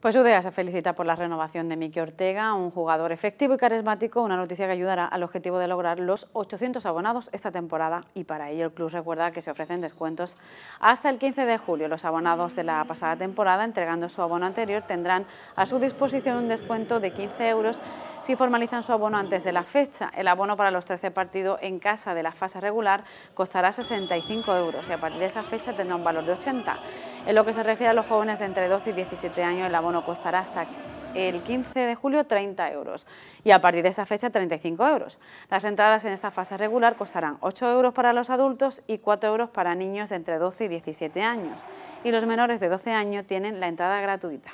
Pues Udea se felicita por la renovación de Miki Ortega, un jugador efectivo y carismático, una noticia que ayudará al objetivo de lograr los 800 abonados esta temporada y para ello el club recuerda que se ofrecen descuentos hasta el 15 de julio. Los abonados de la pasada temporada entregando su abono anterior tendrán a su disposición un descuento de 15 euros si formalizan su abono antes de la fecha. El abono para los 13 partidos en casa de la fase regular costará 65 euros y a partir de esa fecha tendrá un valor de 80. En lo que se refiere a los jóvenes de entre 12 y 17 años, el abono abono costará hasta el 15 de julio 30 euros y a partir de esa fecha 35 euros. Las entradas en esta fase regular costarán 8 euros para los adultos y 4 euros para niños de entre 12 y 17 años y los menores de 12 años tienen la entrada gratuita.